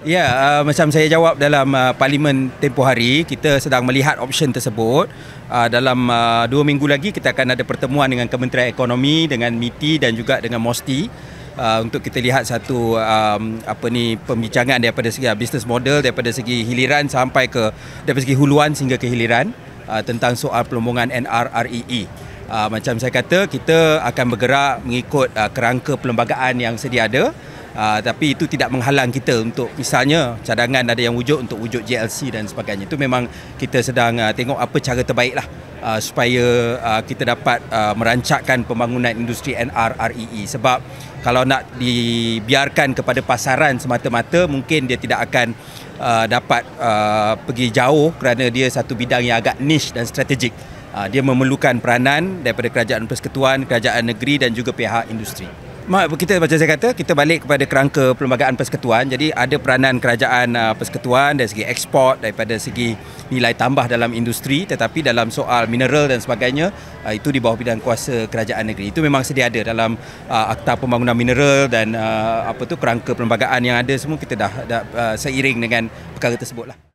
Ya, uh, macam saya jawab dalam uh, parlimen tempoh hari, kita sedang melihat option tersebut. Uh, dalam uh, dua minggu lagi kita akan ada pertemuan dengan Kementerian Ekonomi dengan MITI dan juga dengan MOSTI uh, untuk kita lihat satu um, apa ni pembicaraan daripada segi uh, business model daripada segi hiliran sampai ke daripada segi huluan sehingga ke hiliran uh, tentang soal pelombongan NRREE. E. Uh, macam saya kata, kita akan bergerak mengikut uh, kerangka perlembagaan yang sedia ada. Uh, tapi itu tidak menghalang kita untuk misalnya cadangan ada yang wujud untuk wujud JLC dan sebagainya. Itu memang kita sedang uh, tengok apa cara terbaiklah uh, supaya uh, kita dapat uh, merancakkan pembangunan industri NRREE e. sebab kalau nak dibiarkan kepada pasaran semata-mata mungkin dia tidak akan uh, dapat uh, pergi jauh kerana dia satu bidang yang agak niche dan strategik. Uh, dia memerlukan peranan daripada kerajaan persekutuan, kerajaan negeri dan juga pihak industri. Mak kita macam saya kata kita balik kepada kerangka perlembagaan persekutuan jadi ada peranan kerajaan uh, persekutuan dari segi ekspor daripada segi nilai tambah dalam industri tetapi dalam soal mineral dan sebagainya uh, itu di bawah bidang kuasa kerajaan negeri itu memang sedia ada dalam uh, akta pembangunan mineral dan uh, apa tu kerangka perlembagaan yang ada semua kita dah, dah uh, seiring dengan perkara tersebutlah